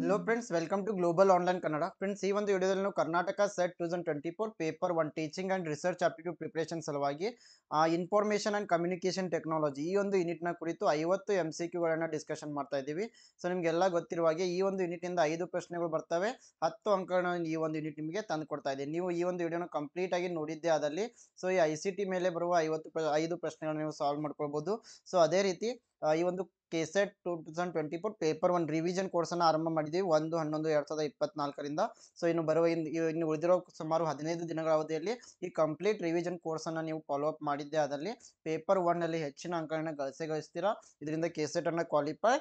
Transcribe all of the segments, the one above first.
Hello friends welcome to global online Kannada friends ಈ ಒಂದು ವಿಡಿಯೋದಲ್ಲಿ ನಾವು Karnataka SET two thousand twenty four paper one teaching and research aptitude preparation ಸಲುವಾಗಿ information and communication technology ಈ ಒಂದು ಯೂನಿಟ್ನ ಕುರಿತು ಐವತ್ತು ಎಮ್ ಸಿ ಕ್ಯೂಗಳನ್ನು ಡಿಸ್ಕಷನ್ ಮಾಡ್ತಾ ಇದ್ದೀವಿ ಸೊ ನಿಮಗೆಲ್ಲ ಗೊತ್ತಿರುವ ಹಾಗೆ ಈ ಒಂದು ಯೂನಿಟಿಂದ ಐದು ಪ್ರಶ್ನೆಗಳು ಬರ್ತವೆ ಹತ್ತು ಅಂಕಗಳನ್ನು ಈ ಒಂದು ಯೂನಿಟ್ ನಿಮಗೆ ತಂದು ಕೊಡ್ತಾ ಇದೆ ನೀವು ಈ ಒಂದು ವಿಡಿಯೋನ ಕಂಪ್ಲೀಟ್ ಆಗಿ ನೋಡಿದ್ದೆ ಆದಲ್ಲಿ ಸೊ ಈ ಐ ಸಿ ಟಿ ಮೇಲೆ ಬರುವ ಐವತ್ತು ಐದು ಪ್ರಶ್ನೆಗಳನ್ನು ನೀವು ಸಾಲ್ವ್ ಮಾಡ್ಕೊಳ್ಬೋದು ಸೊ ಅದೇ ರೀತಿ ಈ ಒಂದು KSET two thousand twenty four paper one revision ಕೋರ್ಸನ್ನು ಆರಂಭ ಮಾಡಿದ್ದೀವಿ ಒಂದು ಹನ್ನೊಂದು ಎರಡ್ ಸಾವಿರದ ಇಪ್ಪತ್ನಾಲ್ಕರಿಂದ ಸೊ ಇನ್ನು ಬರುವ ಇನ್ನು ಉಳಿದಿರೋ ಸುಮಾರು ಹದಿನೈದು ದಿನಗಳ ಅವಧಿಯಲ್ಲಿ ಈ ಕಂಪ್ಲೀಟ್ ರಿವಿಷನ್ ಕೋರ್ಸನ್ನು ನೀವು ಫಾಲೋ ಅಪ್ ಮಾಡಿದ್ದೆ ಅದರಲ್ಲಿ ಪೇಪರ್ ಅಲ್ಲಿ ಹೆಚ್ಚಿನ ಅಂಕಗಳನ್ನು ಗಳಿಸೇ ಗಳಿಸ್ತೀರಾ ಇದರಿಂದ ಅನ್ನ ಕ್ವಾಲಿಫೈ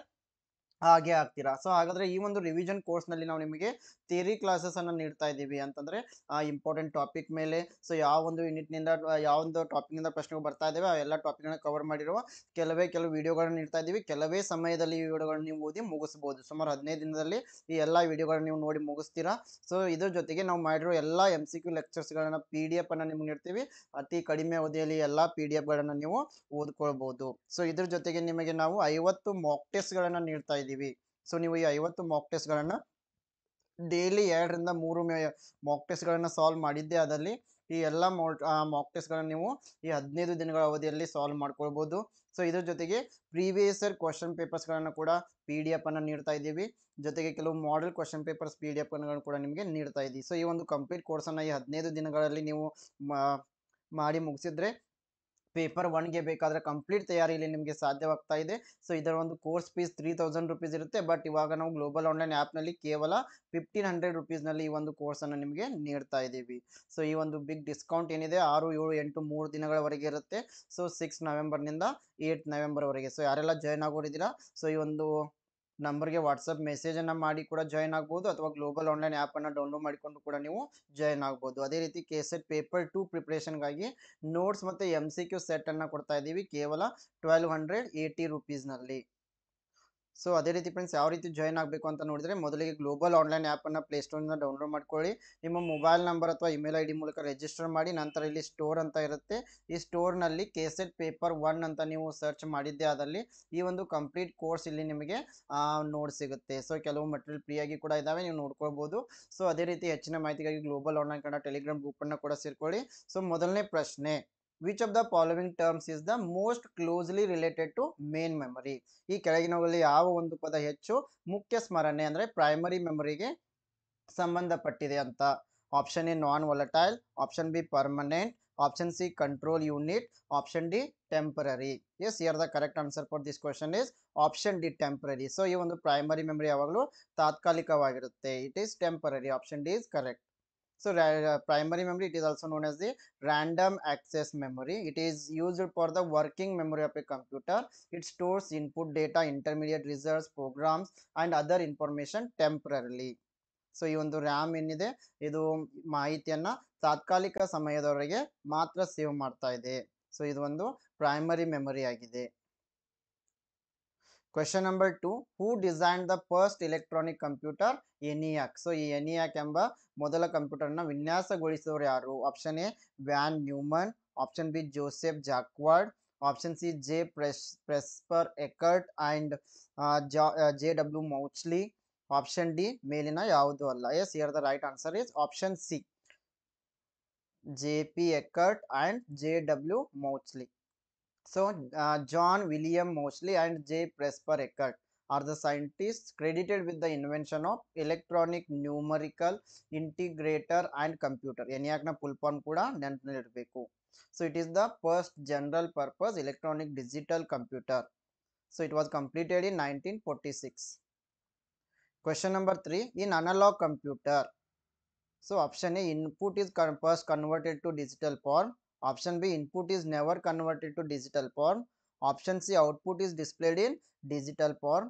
ಹಾಗೆ ಆಗ್ತೀರಾ ಸೊ ಹಾಗಾದ್ರೆ ಈ ಒಂದು ರಿವಿಷನ್ ನಲ್ಲಿ ನಾವು ನಿಮಗೆ ಥಿಯರಿ ಕ್ಲಾಸಸ್ ಅನ್ನ ನೀಡ್ತಾ ಇದ್ದೀವಿ ಅಂತಂದ್ರೆ ಆ ಇಂಪಾರ್ಟೆಂಟ್ ಟಾಪಿಕ್ ಮೇಲೆ ಸೊ ಯಾವ ಒಂದು ಯೂನಿಟ್ ನಿಂದ ಯಾವ ಒಂದು ನಿಂದ ಪ್ರಶ್ನೆಗಳು ಬರ್ತಾ ಇದ್ದಾವೆ ಆ ಎಲ್ಲ ನ ಕವರ್ ಮಾಡಿರುವ ಕೆಲವೇ ಕೆಲವು ವಿಡಿಯೋಗಳನ್ನು ನೀಡ್ತಾ ಇದೀವಿ ಕೆಲವೇ ಸಮಯದಲ್ಲಿ ಈ ವಿಡಿಯೋಗಳನ್ನು ನೀವು ಓದಿ ಮುಗಿಸಬಹುದು ಸುಮಾರು ಹದಿನೈದು ದಿನದಲ್ಲಿ ಈ ಎಲ್ಲ ವಿಡಿಯೋಗಳನ್ನ ನೀವು ನೋಡಿ ಮುಗಿಸ್ತೀರಾ ಸೊ ಇದ್ರ ಜೊತೆಗೆ ನಾವು ಮಾಡಿರೋ ಎಲ್ಲ ಎಮ್ ಸಿ ಕ್ಯೂ ಲೆಕ್ಚರ್ಸ್ಗಳನ್ನು ಪಿ ಡಿ ಎಫ್ ಅನ್ನ ನಿಮ್ಗೆ ನೀಡ್ತೀವಿ ಅತಿ ಕಡಿಮೆ ಅವಧಿಯಲ್ಲಿ ಎಲ್ಲ ಪಿ ಡಿ ಗಳನ್ನ ನೀವು ಓದ್ಕೊಳ್ಬಹುದು ಸೊ ಇದ್ರ ಜೊತೆಗೆ ನಿಮಗೆ ನಾವು ಐವತ್ತು ಮಾಕ್ ಗಳನ್ನ ನೀಡ್ತಾ ಇದ್ದೀವಿ ಸೊ ನೀವು ಈ ಐವತ್ತು ಮಾಕ್ ಟೆಸ್ಟ್ಗಳನ್ನು ಡೈಲಿ ಎರಡರಿಂದ ಮೂರು ಮಾಕ್ ಟೆಸ್ಟ್ಗಳನ್ನು ಸಾಲ್ವ್ ಮಾಡಿದ್ದೇ ಅದರಲ್ಲಿ ಈ ಎಲ್ಲ ಮಾಕ್ ಟೆಸ್ಟ್ಗಳನ್ನು ನೀವು ಈ ಹದಿನೈದು ದಿನಗಳ ಅವಧಿಯಲ್ಲಿ ಸಾಲ್ವ್ ಮಾಡ್ಕೊಳ್ಬೋದು ಸೊ ಇದ್ರ ಜೊತೆಗೆ ಪ್ರೀವಿಯಸ್ ಇಯರ್ ಕ್ವಶನ್ ಪೇಪರ್ಸ್ಗಳನ್ನು ಕೂಡ ಪಿ ಡಿ ಎಫ್ ಅನ್ನು ನೀಡ್ತಾ ಇದ್ದೀವಿ ಜೊತೆಗೆ ಕೆಲವು model question papers P D F ಕೂಡ ನಿಮಗೆ ನೀಡ್ತಾ ಇದ್ದೀವಿ ಸೊ ಈ ಒಂದು ಕಂಪ್ಲೀಟ್ ಕೋರ್ಸನ್ನು ಈ ಹದಿನೈದು ದಿನಗಳಲ್ಲಿ ನೀವು ಮಾಡಿ ಮುಗಿಸಿದ್ರೆ ಪೇಪರ್ ಒನ್ಗೆ ಬೇಕಾದರೆ ಕಂಪ್ಲೀಟ್ ತಯಾರಿಯಲ್ಲಿ ನಿಮಗೆ ಸಾಧ್ಯವಾಗ್ತಾ ಇದೆ ಸೊ ಇದರ ಒಂದು course fees three thousand rupees ಇರುತ್ತೆ ಬಟ್ ಇವಾಗ ನಾವು ಗ್ಲೋಬಲ್ ಆನ್ಲೈನ್ ಆ್ಯಪ್ನಲ್ಲಿ ಕೇವಲ ಫಿಫ್ಟೀನ್ ಹಂಡ್ರೆಡ್ ರುಪೀಸ್ನಲ್ಲಿ ಈ ಒಂದು ಕೋರ್ಸನ್ನು ನಿಮಗೆ ನೀಡ್ತಾ ಇದ್ದೀವಿ ಸೊ ಈ ಒಂದು ಬಿಗ್ ಡಿಸ್ಕೌಂಟ್ ಏನಿದೆ ಆರು ಏಳು ಎಂಟು ಮೂರು ದಿನಗಳವರೆಗೆ ಇರುತ್ತೆ ಸೊ ಸಿಕ್ಸ್ ನವೆಂಬರ್ನಿಂದ ಏಯ್ಟ್ ನವೆಂಬರ್ವರೆಗೆ ಸೊ ಯಾರೆಲ್ಲ ಜಾಯ್ನ್ ಆಗೋರಿದ್ದೀರಾ ಸೊ ಈ ಒಂದು ನಂಬರ್ಗೆ ವಾಟ್ಸಪ್ ಅನ್ನು ಮಾಡಿ ಕೂಡ ಜಾಯ್ನ್ ಆಗಬಹುದು ಅಥವಾ ಗ್ಲೋಬಲ್ ಆನ್ಲೈನ್ ಅನ್ನ ಡೌನ್ಲೋಡ್ ಮಾಡಿಕೊಂಡು ಕೂಡ ನೀವು ಜಾಯ್ನ್ ಆಗಬಹುದು ಅದೇ ರೀತಿ ಕೆಸೆಟ್ ಪೇಪರ್ ಟು ಗಾಗಿ ನೋಟ್ಸ್ ಮತ್ತು ಎಂ ಸಿ ಕ್ಯೂ ಸೆಟ್ ಅನ್ನ ಕೊಡ್ತಾ ಇದ್ದೀವಿ ಕೇವಲ ಟ್ವೆಲ್ವ್ ಹಂಡ್ರೆಡ್ ಏಯ್ಟಿ ನಲ್ಲಿ ಸೊ ಅದೇ ರೀತಿ ಫ್ರೆಂಡ್ಸ್ ಯಾವ ರೀತಿ ಜಾಯ್ನ್ ಆಗಬೇಕು ಅಂತ ನೋಡಿದರೆ ಮೊದಲಿಗೆ ಗ್ಲೋಬಲ್ ಆನ್ಲೈನ್ ಆ್ಯಪನ್ನು ಪ್ಲೇಸ್ಟೋರಿಂದ ಡೌನ್ಲೋಡ್ ಮಾಡ್ಕೊಳ್ಳಿ ನಿಮ್ಮ ಮೊಬೈಲ್ ನಂಬರ್ ಅಥವಾ ಇಮೇಲ್ ಐ ಡಿ ಮೂಲಕ ರಿಜಿಸ್ಟರ್ ಮಾಡಿ ನಂತರ ಇಲ್ಲಿ ಸ್ಟೋರ್ ಅಂತ ಇರುತ್ತೆ ಈ ಸ್ಟೋರ್ನಲ್ಲಿ ಕೇಸೆಟ್ ಪೇಪರ್ ಒನ್ ಅಂತ ನೀವು ಸರ್ಚ್ ಮಾಡಿದ್ದೆ ಅದರಲ್ಲಿ ಈ ಒಂದು ಕಂಪ್ಲೀಟ್ ಕೋರ್ಸ್ ಇಲ್ಲಿ ನಿಮಗೆ ನೋಡ್ ಸಿಗುತ್ತೆ ಸೊ ಕೆಲವು ಮೆಟೀರಿಯಲ್ ಫ್ರೀಯಾಗಿ ಕೂಡ ಇದ್ದಾವೆ ನೀವು ನೋಡ್ಕೊಳ್ಬೋದು ಸೊ ಅದೇ ರೀತಿ ಹೆಚ್ಚಿನ ಮಾಹಿತಿಗಾಗಿ ಗ್ಲೋಬಲ್ ಆನ್ಲೈನ್ ಕನ್ನಡ ಟೆಲಿಗ್ರಾಮ್ ಗ್ರೂಪನ್ನು ಕೂಡ ಸೇರ್ಕೊಳ್ಳಿ ಸೊ ಮೊದಲನೇ ಪ್ರಶ್ನೆ which of the following terms is the most closely related to main memory ಈ ಕೆಳಗಿನವುಗಳಲ್ಲಿ ಯಾವ ಒಂದು ಪದ ಹೆಚ್ಚು ಮುಖ್ಯ ಸ್ಮರಣೆ ಅಂದರೆ ಪ್ರೈಮರಿ ಮೆಮೊರಿಗೆ ಸಂಬಂಧಪಟ್ಟಿದೆ ಅಂತ option A non volatile option B permanent option C control unit option D temporary yes here the correct answer for this question is option D temporary so ಈ ಒಂದು ಪ್ರೈಮರಿ ಮೆಮೊರಿ ಯಾವಾಗಲೂ ತಾತ್ಕಾಲಿಕವಾಗಿರುತ್ತೆ it is temporary option D is correct So uh, primary memory, it is also known as the random access memory. It is used for the working memory of a computer. It stores input data, intermediate results, programs and other information temporarily. So ಈ ಒಂದು RAM ಏನಿದೆ ಇದು ಮಾಹಿತಿಯನ್ನ ತಾತ್ಕಾಲಿಕ ಸಮಯದವರೆಗೆ ಮಾತ್ರ save ಮಾಡ್ತಾ ಇದೆ ಸೊ ಇದು ಒಂದು ಪ್ರೈಮರಿ ಮೆಮೊರಿ ಆಗಿದೆ question number two who design the first electronic computer ENIAC so ಈ ಎನಿಯಾಕ್ ಎಂಬ ಮೊದಲ ಕಂಪ್ಯೂಟರ್ನ ವಿನ್ಯಾಸಗೊಳಿಸಿದವರು ಯಾರು option A von Neumann option B Joseph Jacquard option C J Pres Presper Eckert and J W Mauchly option D ಮೇಲಿನ ಯಾವುದು ಅಲ್ಲ yes here the right answer is option C J P Eckert and J W Mauchly So, uh, John William Mosley and J. Presper Eckert are the scientists credited with the invention of electronic numerical integrator and computer. So, it is the first general purpose electronic digital computer. So, it was completed in 1946. Question number 3. In analog computer, so option A, input is first converted to digital form. Option B input is never converted to digital form option C output is displayed in digital form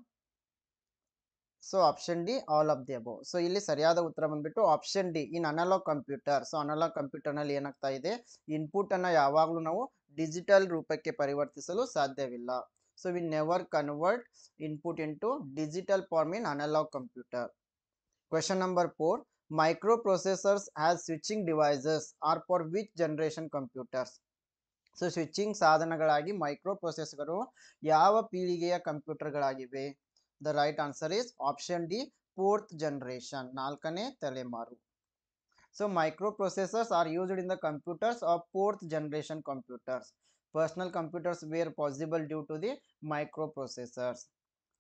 so option D all of the so ಇಲ್ಲಿ ಸರಿಯಾದ ಉತ್ತರ ಬಂದ್ಬಿಟ್ಟು option D in analog computer so analog ನಲ್ಲಿ ಏನಾಗ್ತಾ ಇದೆ input ಅನ್ನು ಯಾವಾಗ್ಲೂ ನಾವು ಡಿಜಿಟಲ್ ರೂಪಕ್ಕೆ ಪರಿವರ್ತಿಸಲು ಸಾಧ್ಯವಿಲ್ಲ so we never convert input into digital form in analog computer question number four microprocessors as switching devices are for which generation computers? So, switching sadhanagalagi microprocessor yava piligaya computer galagibe. The right answer is option D, fourth generation, nalkane telemaru. So, microprocessors are used in the computers of fourth generation computers. Personal computers were possible due to the microprocessors.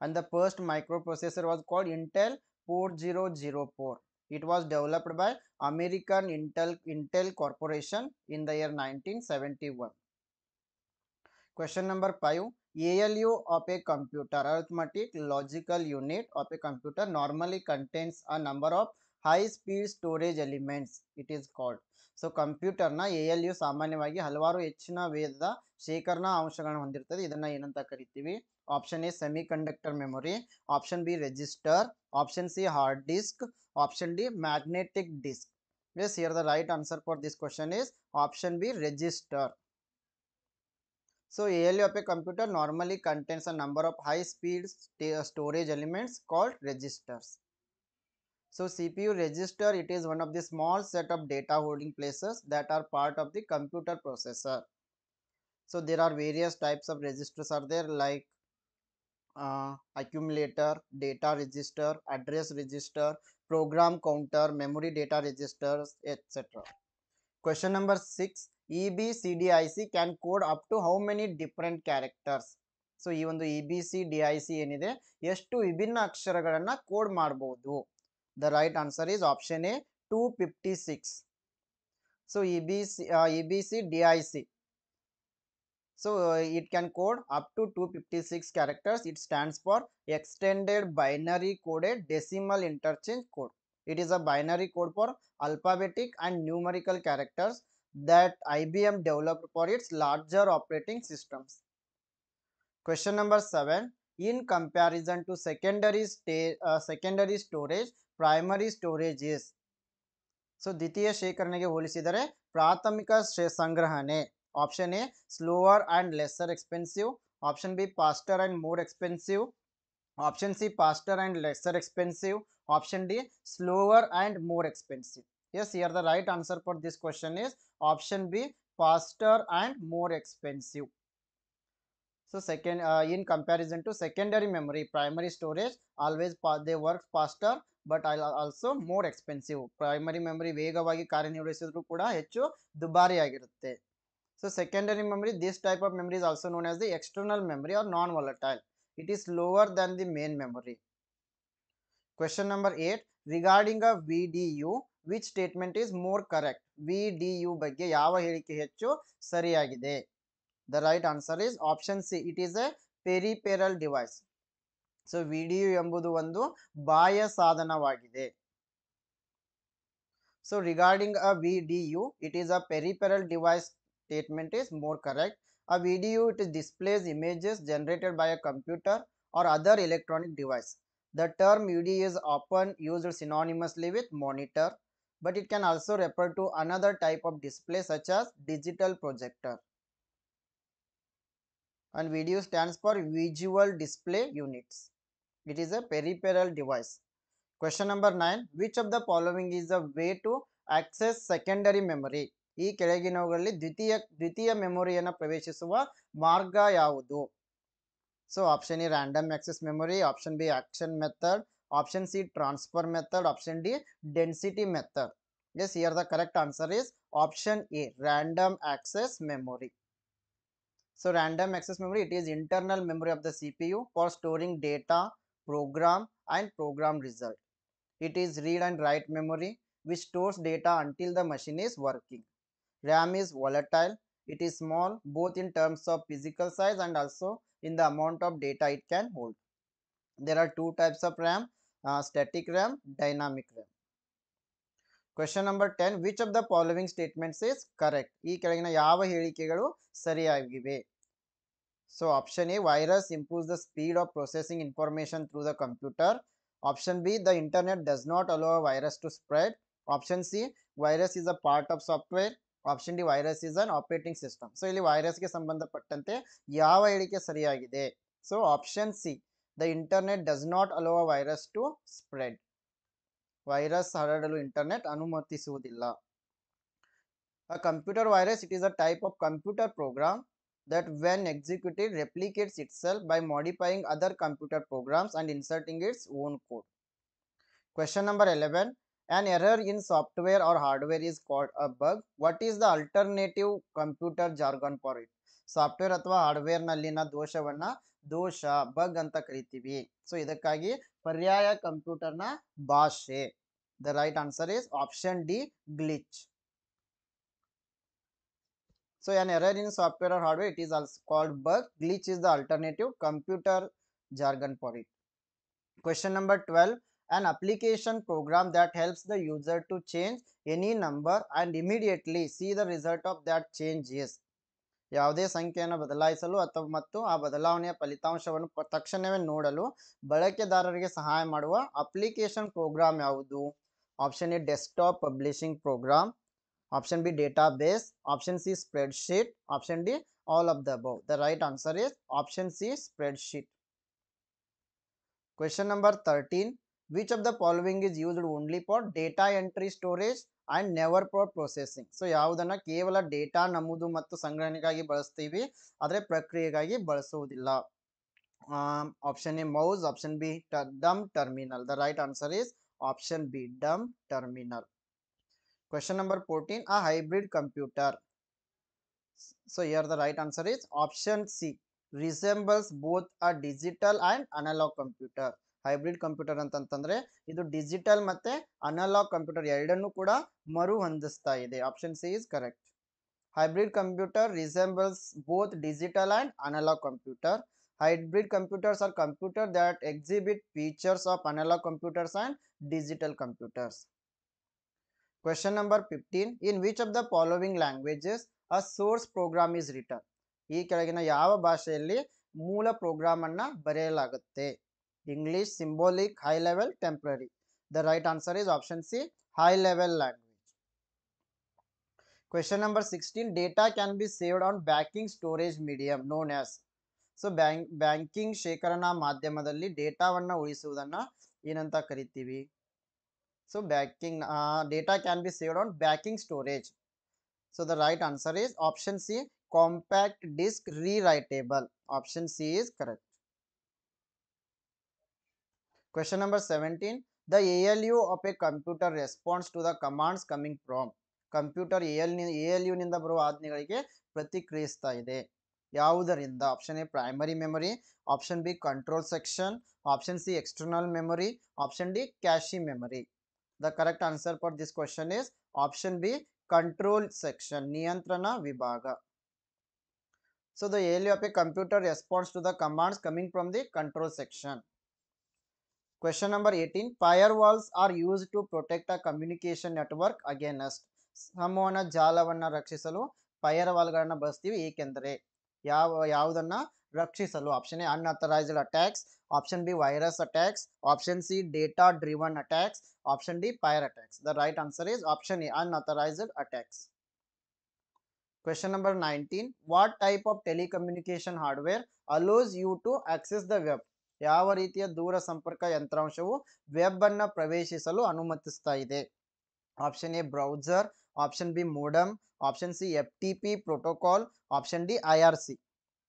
And the first microprocessor was called Intel 4004. It was developed by American Intel, Intel Corporation in the year 1971. Question number 5. ALU of a computer arithmetic logical unit of a computer normally contains a number of high speed storage elements it is called so ಕಂಪ್ಯೂಟರ್ನ A L U ಸಾಮಾನ್ಯವಾಗಿ ಹಲವಾರು ಹೆಚ್ಚಿನ ವೇದ ಶೇಖರಣಾ ಅಂಶಗಳನ್ನು ಹೊಂದಿರ್ತದೆ ಇದನ್ನು ಏನಂತ ಕರಿತೀವಿ option A memory option memory option B register option C hard disk option D magnetic disk yes here the right answer for this question is option B register so ALU of a computer normally contains a number of high speed st uh, storage elements called registers so CPU register it is one of the small set of data holding places that are part of the computer processor so there are various types of registers are there like uh, accumulator, data register, address register, program counter, memory data registers, etc. Question number 6. EBCDIC can code up to how many different characters? So, even the EBCDIC any day, yes, to even Aksharagarana code marbodu. The right answer is option A 256. So, EBC, uh, EBCDIC, So uh, it can code up to 256 characters. It stands for Extended Binary Coded Decimal Interchange Code. It is a binary code for alphabetic and numerical characters that IBM developed for its larger operating systems. Question number 7. In comparison to secondary, uh, secondary storage, primary storage is. So, ditiya ದ್ವಿತೀಯ ಶೇಖರಣೆಗೆ ಹೋಲಿಸಿದರೆ ಪ್ರಾಥಮಿಕ sangrahane option A slower and lesser expensive option B faster and more expensive option C faster and lesser expensive option D slower and more expensive yes here the right answer for this question is option b faster and more expensive so second uh, in comparison to secondary memory primary storage always they work faster but I also more expensive primary memory ವೇಗವಾಗಿ ಕಾರ್ಯನಿರ್ವಹಿಸಿದ್ರು ಕೂಡ ಹೆಚ್ಚು ದುಬಾರಿಯಾಗಿರುತ್ತೆ So secondary memory, this type of memory is also known as the external memory or non-volatile. It is lower than the main memory. Question number 8. Regarding a VDU, which statement is more correct? VDU ಬಗ್ಗೆ ಯಾವ ಹೇಳಿಕೆ ಹೆಚ್ಚು ಸರಿಯಾಗಿದೆ? The right answer is option C. It is a peripheral device. So VDU ಎಂಬುದು ಒಂದು ಬಾಹ್ಯ ಸಾಧನವಾಗಿದೆ. So regarding a VDU, it is a peripheral device statement is more correct. A video it displays images generated by a computer or other electronic device. The term UD is often used synonymously with monitor, but it can also refer to another type of display such as digital projector. And video stands for visual display units. It is a peripheral device. Question number 9. Which of the following is a way to access secondary memory? ಈ ಕೆಳಗಿನವುಗಳಲ್ಲಿ ದ್ವಿತೀಯ ದ್ವಿತೀಯ ಮೆಮೊರಿಯನ್ನ ಪ್ರವೇಶಿಸುವ ಮಾರ್ಗ ಯಾವುದು so option A random access memory option B action method option C transfer method option D density method yes here the correct answer is option A random access memory so random access memory it is internal memory of the CPU for storing data program and program result it is read and write memory which stores data until the ಮ machine is working RAM is volatile. It is small both in terms of physical size and also in the amount of data it can hold. There are two types of RAM, uh, static RAM, dynamic RAM. Question number 10, which of the following statements is correct? So option A, virus improves the speed of processing information through the computer. Option B, the internet does not allow a virus to spread. Option C, virus is a part of software. Option D virus is an operating system so ಇಲ್ಲಿ ವೈರಸ್ಗೆ ಸಂಬಂಧಪಟ್ಟಂತೆ ಯಾವ ಹೇಳಿಕೆ ಸರಿಯಾಗಿದೆ so option C the internet does not allow virus to spread ವೈರಸ್ ಹರಡಲು internet ಅನುಮತಿಸುವುದಿಲ್ಲ computer virus virus, it is computer type that when executive replicates when executed replicates itself by modifying other computer programs and inserting its own code. Question number 11. an error in software or hardware is called a bug what is the alternative computer jargon for it software or hardware na nallina dosha vanna dosha bug anta karitivi so idakkagi paryaya computer na bhashe the right answer is option d glitch so an error in software or hardware it is also called bug glitch is the alternative computer jargon for it question number 12 an application program that helps the user to change any number and immediately see the result of that change is ಯಾವುದೇ ಸಂಖ್ಯೆಯನ್ನು ಬದಲಾಯಿಸಲು ಅಥವಾ ಮತ್ತು ಆ ಬದಲಾವಣೆಯ ಫಲಿತಾಂಶವನ್ನು ತಕ್ಷಣವೇ ನೋಡಲು ಬಳಕೆದಾರರಿಗೆ ಸಹಾಯ ಮಾಡುವ ಅಪ್ಲಿಕೇಶನ್ ಪ್ರೋಗ್ರಾಮ್ ಯಾವುದು option A desktop publishing program option B database option C spreadsheet option D all of the above the right answer is option C spreadsheet question number thirteen which of the following is used only for data entry storage and never for processing so ಯಾವುದನ್ನು ಕೇವಲ data ನಮೂದು ಮತ್ತು ಸಂಗ್ರಹಣೆಗಾಗಿ ಬಳಸ್ತೀವಿ ಆದರೆ ಪ್ರಕ್ರಿಯೆಗಾಗಿ ಬಳಸುವುದಿಲ್ಲ option A mouse option B dumb terminal the right answer is option B dumb terminal question number fourteen a hybrid computer so here the right answer is option C resembles both a digital and analog computer hybrid computer ಅಂತಂದ್ರೆ ಇದು digital ಮತ್ತೆ analog computer ಎರಡನ್ನು ಕೂಡ ಮರು ಹೊಂದಿಸ್ತಾ ಇದೆ option C is correct hybrid computer both digital analog computer hybrid computers are computer that exhibit features of computers and digital question number fifteen in which of the following languages a source program is return ಈ ಕೆಳಗಿನ ಯಾವ ಭಾಷೆಯಲ್ಲಿ ಮೂಲ program ಅನ್ನ ಬರೆಯಲಾಗುತ್ತೆ English symbolic high level temporary. The right answer is option C high level language. Question number 16 data can be saved on backing storage medium known as so banking, banking shekarana madhyamadalli data vanna ulisuvudanna enanta karitivi so backing data can be saved on backing storage so the right answer is option c compact disk rewritable option c is correct Question number 17. The ALU of a computer responds to the commands coming from. Computer ALU in the Bravad Nigarike, Pratikristaide. Yaudar in the option A primary memory, option B control section, option C external memory, option D cache memory. The correct answer for this question is option B control section, Niantrana Vibhaga. So the ALU of a computer responds to the commands coming from the control section. Question number 18. Firewalls are used to protect a communication network against. Samona Jalavana Rakshisalu. Firewall Garana Basti Ekendre. Yavadana Rakshisalu. Option A. Unauthorized attacks. Option B. Virus attacks. Option C. Data driven attacks. Option D. Pyre attacks. The right answer is Option A. Unauthorized attacks. Question number 19. What type of telecommunication hardware allows you to access the web? ಯಾವ ರೀತಿಯ ದೂರ ಸಂಪರ್ಕ ಯಂತ್ರಾಂಶವು web ಅನ್ನ ಪ್ರವೇಶಿಸಲು ಅನುಮತಿಸ್ತಾ ಇದೆ option A browser option B modem option C F T P protocol option D I R C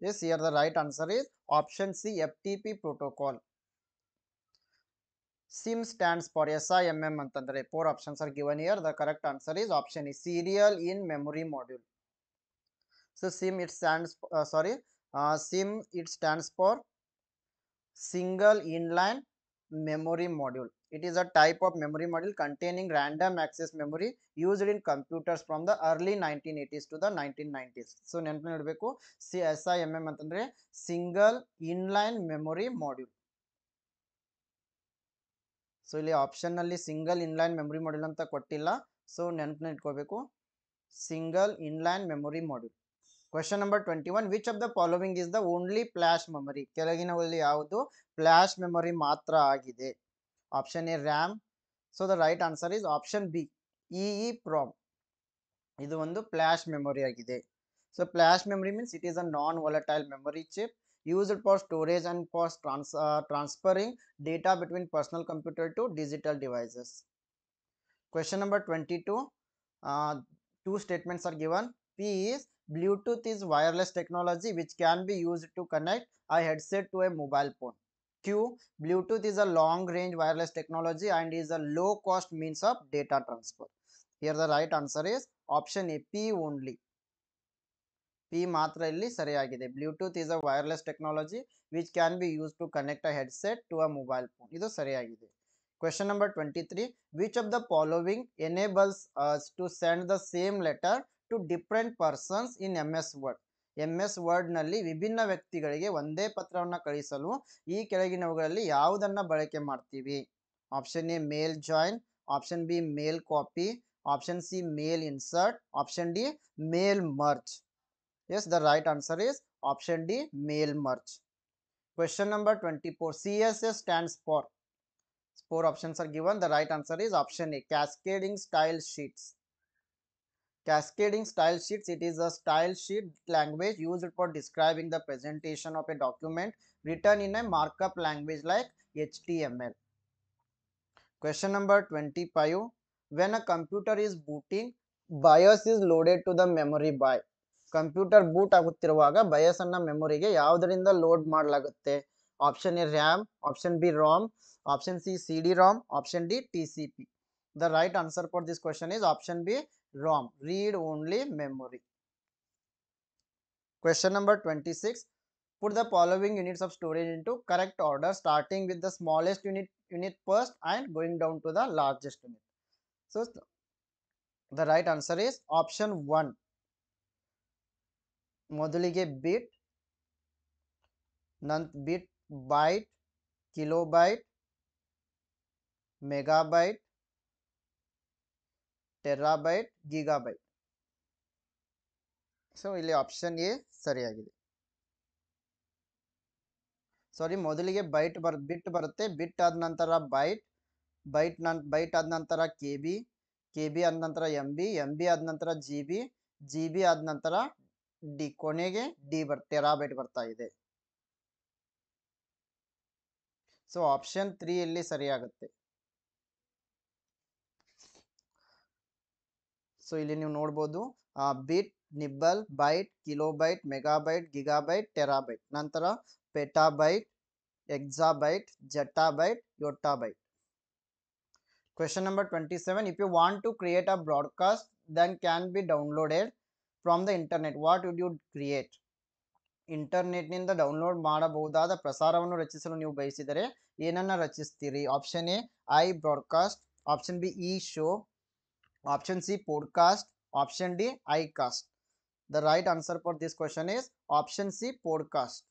yes here the right answer is option C F T P protocol SIMM stands for S I M M ಅಂತಂದರೆ four options are given here the correct answer is option E serial in memory module so SIMM it stands sorry SIMM it stands for single inline memory module. It is a type of memory module containing random access memory used in computers from the early 1980s to the 1990s. So, ನೆನಪಿನಡಬೇಕು C S I M M ಅಂತಂದರೆ single inline memory module so ಇಲ್ಲಿ ಆಪ್ಷನ್ನಲ್ಲಿ single inline memory module ಅಂತ ಕೊಟ್ಟಿಲ್ಲ so ನೆನಪಿನ Question number 21. Which of the following is the only flash memory? Kelagina uli yaudu flash memory matra agide. Option A RAM. So the right answer is option B. EEPROM. Idu vandu flash memory agide. So flash memory means it is a non-volatile memory chip used for storage and for trans, uh, transferring data between personal computer to digital devices. Question number 22. Uh, two statements are given. P is Bluetooth is wireless technology which can be used to connect a headset to a mobile phone. Q. Bluetooth is a long range wireless technology and is a low cost means of data transfer. Here the right answer is option A. P only. P matra illi sariyagide. Bluetooth is a wireless technology which can be used to connect a headset to a mobile phone. Ito sariyagide. Question number 23. Which of the following enables us to send the same letter to different persons in M S Word M S ವರ್ಡ್ನಲ್ಲಿ ವಿಭಿನ್ನ ವ್ಯಕ್ತಿಗಳಿಗೆ ಒಂದೇ ಪತ್ರವನ್ನು ಕಳಿಸಲು ಈ ಕೆಳಗಿನವುಗಳಲ್ಲಿ ಯಾವುದನ್ನು ಬಳಕೆ ಮಾಡ್ತೀವಿ option A mail join option B mail copy option C mail insert option D mail merge yes the right answer is option D mail merge number twenty four C S S stands for four options are given the right answer is option A cascading style sheets cascading style sheets it is a style sheet language used for describing the presentation of a document written in a markup language like html question number twenty. 25 when a computer is booting bios is loaded to the memory by computer boot aguttiruvaga bios anna memory in the load maadlagutte option a ram option b rom option c cd rom option d tcp the right answer for this question is option b ROM, read only memory. Question number 26. Put the following units of storage into correct order starting with the smallest unit, unit first and going down to the largest unit. So, the right answer is option 1. ಮೊದಲಿಗೆ bit, ನಂತ bit, byte, kilobyte, megabyte. Terabyte gigabyte so ಇಲ್ಲಿ option A ಸರಿಯಾಗಿದೆ sorry ಮೊದಲಿಗೆ byte ಬರ್ ಬಿಟ್ ಬರುತ್ತೆ ಬಿಟ್ ಆದ ನಂತರ byte byte ನನ್ ಬೈಟ್ ಆದ ನಂತರ ಕೆ ಬಿ ಕೆ ಬಿ ಆದ ನಂತರ ಎಂ ಬಿ ಎಂ ಬಿ ಆದ ನಂತರ ಜಿ ಬಿ ಜಿ ಬಿ ಆದ ನಂತರ ಡಿ ಕೊನೆಗೆ ಡಿ ಬರ್ ಟೆರಾಬೈಟ್ ಬರ್ತಾ ಇದೆ ಸೊ ಆಪ್ಷನ್ ತ್ರೀ ಇಲ್ಲಿ ಸರಿಯಾಗುತ್ತೆ ಸೊ ಇಲ್ಲಿ ನೀವು ನೋಡ್ಬೋದು bit nibble byte kilobyte megabyte gigabyte terabyte ನಂತರ petabyte exabyte zettabyte yottabyte twenty seven 27 you want to create a broadcast broadcast can be downloaded from the internet what what you create internet ನಿಂದ download ಮಾಡಬಹುದಾದ ಪ್ರಸಾರವನ್ನು ರಚಿಸಲು ನೀವು ಬಯಸಿದರೆ ಏನನ್ನ ರಚಿಸ್ತೀರಿ option A I broadcast option B E show Option C podcast. Option D iCast. The right answer for this question is option C podcast.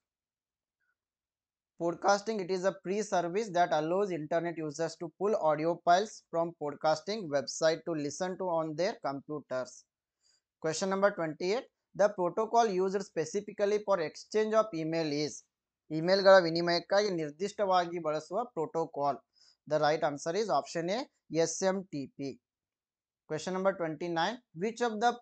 Podcasting it is a free service that allows internet users to pull audio files from podcasting website to listen to on their computers. Question number 28. The protocol used specifically for exchange of email is email ವಿನಿಮಯಕ್ಕಾಗಿ ನಿರ್ದಿಷ್ಟವಾಗಿ ಬಳಸುವ protocol the right answer is option A S M Question number 29. Which of the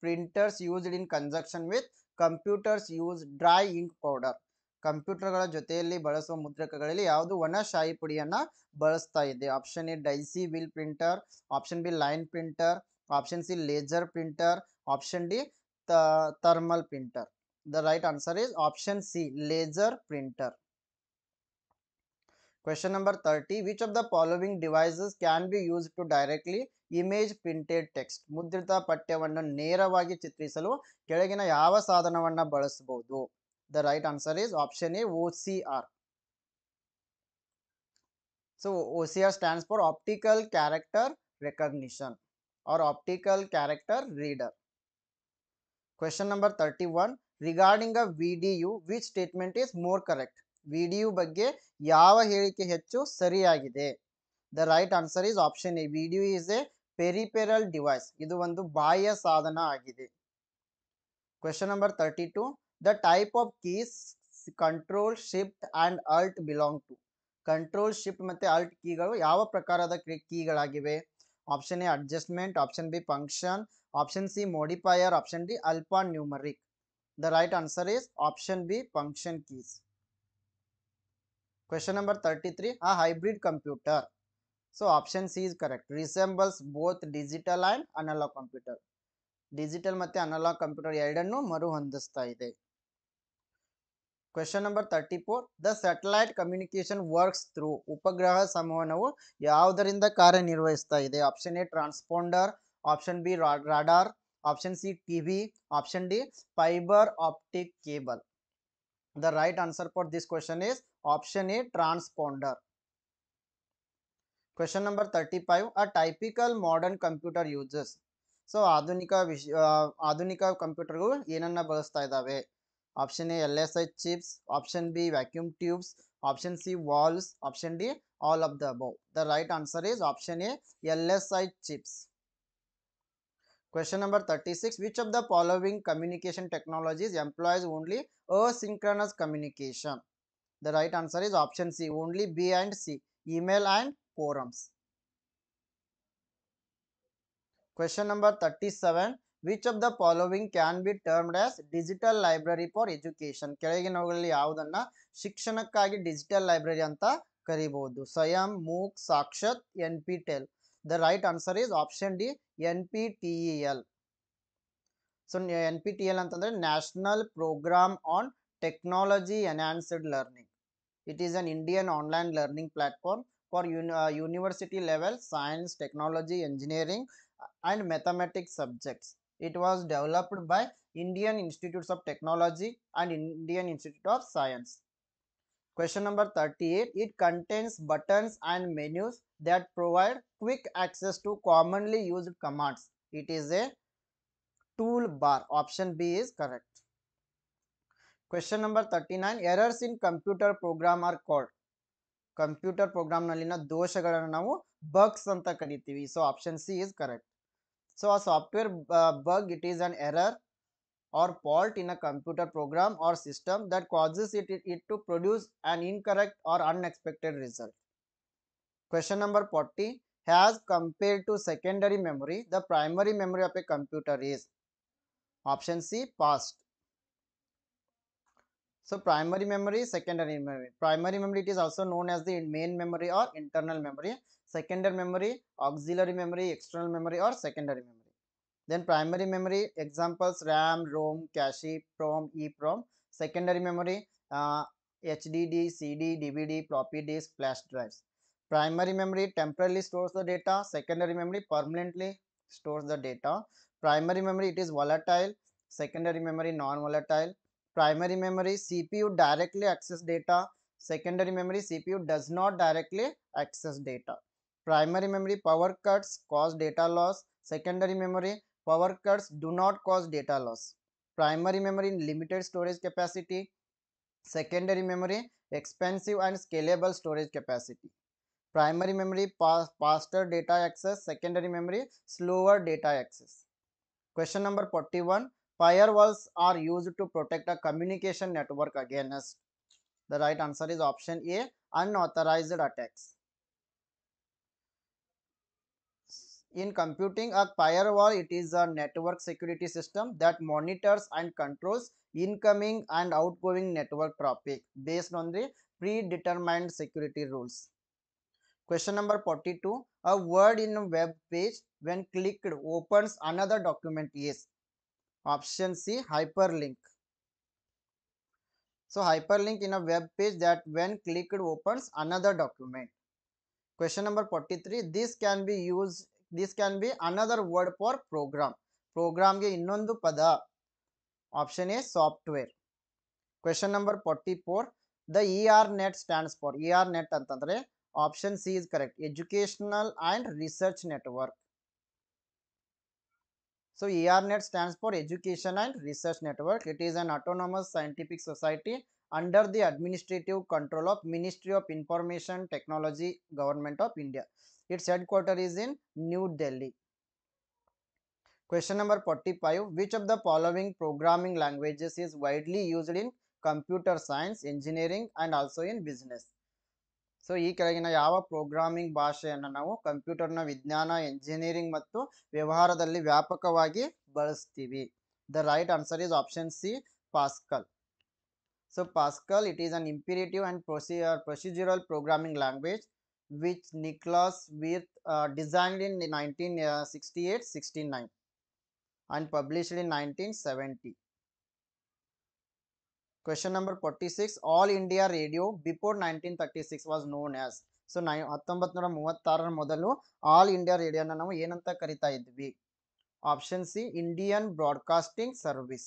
printers used in conjunction with computers use dry ink powder? Computer Joteli Balaso Mutra Kagali Audu Wana Shai Pudyana Balastai. The option A Dicey Wheel Printer, option B line printer, option C laser printer, option D the thermal printer. The right answer is option C laser printer. Question number 30. Which of the following devices can be used to directly image printed text? Mudrita Patyavanna Neravagi Chitrisalu Kelagina Yava Sadhanavanna Balasbodu. The right answer is option A OCR. So OCR stands for Optical Character Recognition or Optical Character Reader. Question number 31. Regarding a VDU, which statement is more correct? Video ಬಗ್ಗೆ ಯಾವ ಹೇಳಿಕೆ ಹೆಚ್ಚು ಸರಿಯಾಗಿದೆ the right answer is option A video is a peripheral device ಇದು ಒಂದು ಬಾಹ್ಯ ಸಾಧನ ಆಗಿದೆ question number thirty two the type of keys control shift and alt belong to control shift ಮತ್ತೆ ಅಲ್ಟ್ ಕೀಗಳು ಯಾವ ಪ್ರಕಾರದ ಕೀಗಳಾಗಿವೆ option A adjustment option B function option C modifier option D alphanumeric the right answer is option B function keys number number 33. A hybrid computer so option C is correct resembles both digital and analog computer digital ಮತ್ತೆ analog computer ಎರಡನ್ನೂ ಮರು ಇದೆ question number thirty four the satellite communication works through ಉಪಗ್ರಹ ಸಂವಹನವು ಯಾವುದರಿಂದ ಕಾರ್ಯನಿರ್ವಹಿಸ್ತಾ ಇದೆ option A transponder option B radar option C TV option D fibre optic cable the right answer for this question is option A transponder question number thirty five a typical modern computer users सो आधुनिक आधुनिक computer ऐन बड़स्ता option L S chips option B vacuum tubes option C valves option D all of the above the right answer is option L S chips question number thirty six which of the following communication technology employs only asynchronous communication The right answer is option C, only B and C, email and forums. Question number 37. Which of the following can be termed as digital library for education? ಕೆಳಗಿನವುಗಳಲ್ಲಿ ಯಾವುದನ್ನ ಶಿಕ್ಷಣಕ್ಕಾಗಿ digital library ಅಂತ ಕರಿಬಹುದು Swayam MOOC Sakshat N P TEL the right answer is option D N P T L so N P T L ಅಂತಂದ್ರೆ national programme on technology enhanced learning It is an Indian online learning platform for uh, university level science, technology, engineering uh, and mathematics subjects. It was developed by Indian Institutes of Technology and Indian Institute of Science. Question number 38. It contains buttons and menus that provide quick access to commonly used commands. It is a toolbar. Option B is correct. Question number thirty nine errors in computer program are called computer ಪ್ರೋಗ್ರಾಮ್ನಲ್ಲಿನ ದೋಷಗಳನ್ನು ನಾವು bugs ಅಂತ ಕರಿತೀವಿ so So option C is correct. So a software bug it is an error or fault in a computer program or system that causes it, it, to produce an incorrect or unexpected result. Question number 40 has compared to secondary memory the primary memory of a computer is option C past so primary memory, secondary memory. Primary memory it is also known as the main memory or internal memory. Secondary memory, auxiliary memory, external memory or secondary memory. Then primary memory examples RAM, ROM, cache, PROM, EPROM. Secondary memory, uh, HDD, CD, DVD, floppy disk, flash drives. Primary memory temporarily stores the data. Secondary memory permanently stores the data. Primary memory it is volatile. Secondary memory non-volatile primary memory cpu directly access data secondary memory cpu does not directly access data primary memory power cuts cause data loss secondary memory power cuts do not cause data loss primary memory limited storage capacity secondary memory expensive and scalable storage capacity primary memory faster data access secondary memory slower data access question number 41 Firewalls are used to protect a communication network against. The right answer is option A unauthorized attacks. In computing a firewall, it is a network security system that monitors and controls incoming and outgoing network traffic based on the predetermined security rules. Question number 42. A word in a web page when clicked opens another document Yes. option c hyperlink so hyperlink in a web page that when clicked opens another document question number 43 this can be used this can be another word for program program ge ಇನ್ನೊಂದು pada option a software question number 44 the er net stands for er net ಅಂತಂದ್ರೆ option c is correct educational and research network So ERNET stands for Education and Research Network. It is an autonomous scientific society under the administrative control of Ministry of Information Technology Government of India. Its headquarters is in New Delhi. Question number 45. Which of the following programming languages is widely used in computer science, engineering and also in business? So ಈ ಕೆಳಗಿನ ಯಾವ programming ಭಾಷೆಯನ್ನು ನಾವು ಕಂಪ್ಯೂಟರ್ನ ವಿಜ್ಞಾನ engineering ಮತ್ತು ವ್ಯವಹಾರದಲ್ಲಿ ವ್ಯಾಪಕವಾಗಿ ಬಳಸ್ತೀವಿ the right answer is option C Pascal so Pascal it is an imperative and proce procedural programming language which Niklaus Wirth designed in nineteen sixty eight sixty nine and published in nineteen seventy six all India radio India nineteen thirty six was known as. So ನೈ ಹತ್ತೊಂಬತ್ತು ನೂರ ಮೂವತ್ತಾರರ ಮೊದಲು all India ರೇಡಿಯೋನ ನಾವು ಏನಂತ ಕರಿತಾ ಇದ್ವಿ option C Indian broadcasting service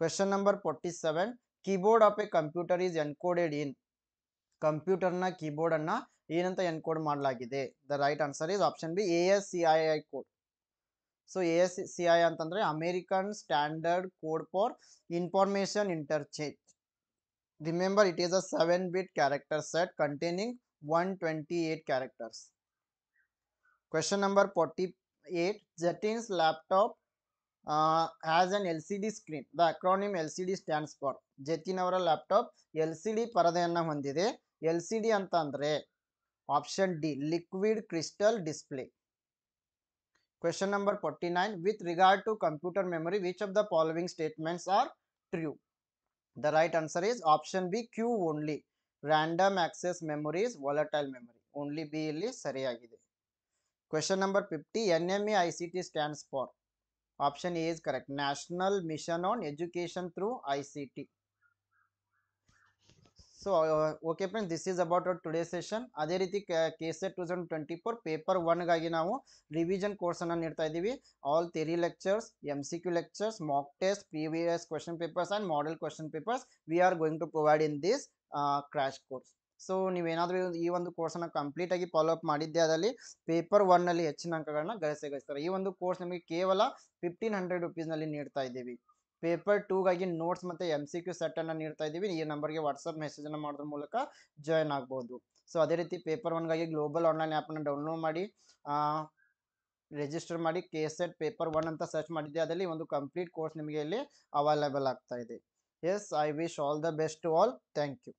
question number forty seven keyboard of a computer is encoded in ಕಂಪ್ಯೂಟರ್ನ ಕೀಬೋರ್ಡನ್ನು ಏನಂತ ಎನ್ಕೋಡ್ ಮಾಡಲಾಗಿದೆ the right answer is option B A S C I I code so A S C I ಅಂತಂದರೆ American standard code for information interchange remember it is a seven bit character set containing one twenty eight characters question number forty eight Jatin's laptop as an L C D screen the acronym L C D stands for Jatin ಅವರ laptop L C D ಪರದೆಯನ್ನು ಹೊಂದಿದೆ L C D ಅಂತ ಅಂದ್ರೆ option D liquid crystal display Question number 49. With regard to computer memory, which of the following statements are true? The right answer is option B, Q only. Random access memory is volatile memory. Only B is ಸರಿಯಾಗಿದೆ. Question number 50. NME ICT stands for. Option A is correct. National Mission on Education through ICT. So okay friends this is about our today session ಅದೇ ರೀತಿ K set two thousand twenty four paper ಒನ್ಗಾಗಿ ನಾವು revision ಕೋರ್ಸನ್ನು ನೀಡ್ತಾ ಇದ್ದೀವಿ all theory lectures M C Q lectures mock tests question papers and model question papers we are going to provide in this crash course so ನೀವೇನಾದರೂ ಈ ಒಂದು ಕೋರ್ಸನ್ನು ಕಂಪ್ಲೀಟಾಗಿ follow up ಮಾಡಿದ್ದೆ ಅದರಲ್ಲಿ ಪೇಪರ್ ಒನ್ನಲ್ಲಿ ಹೆಚ್ಚಿನ ಅಂಕಗಳನ್ನ ಗಳಿಸ್ತಾರೆ ಈ ಒಂದು ಕೋರ್ಸ್ ನಿಮಗೆ ಕೇವಲ ಫಿಫ್ಟೀನ್ ಹಂಡ್ರೆಡ್ ರುಪೀಸ್ನಲ್ಲಿ ನೀಡ್ತಾ ಇದ್ದೀವಿ ಪೇಪರ್ ಟೂಗಾಗಿ ನೋಟ್ಸ್ ಮತ್ತು ಎಮ್ ಸಿ ಕ್ಯೂ ಸೆಟ್ಟನ್ನು ನೀಡ್ತಾ ಇದ್ದೀವಿ ಈ ನಂಬರ್ಗೆ ಮೆಸೇಜ್ ಮೆಸೇಜನ್ನು ಮಾಡೋದ್ರ ಮೂಲಕ ಜಾಯ್ನ್ ಆಗ್ಬೋದು ಸೊ ಅದೇ ರೀತಿ ಪೇಪರ್ ಒನ್ಗಾಗಿ ಗ್ಲೋಬಲ್ ಆನ್ಲೈನ್ ಆ್ಯಪ್ನ ಡೌನ್ಲೋಡ್ ಮಾಡಿ ರಿಜಿಸ್ಟರ್ ಮಾಡಿ ಕೆ ಸೆಟ್ ಪೇಪರ್ ಒನ್ ಅಂತ ಸರ್ಚ್ ಮಾಡಿದ್ದೆ ಅದರಲ್ಲಿ ಒಂದು ಕಂಪ್ಲೀಟ್ ಕೋರ್ಸ್ ನಿಮಗೆ ಇಲ್ಲಿ ಅವೈಲೇಬಲ್ ಆಗ್ತಾ ಇದೆ yes I wish all the best to all thank you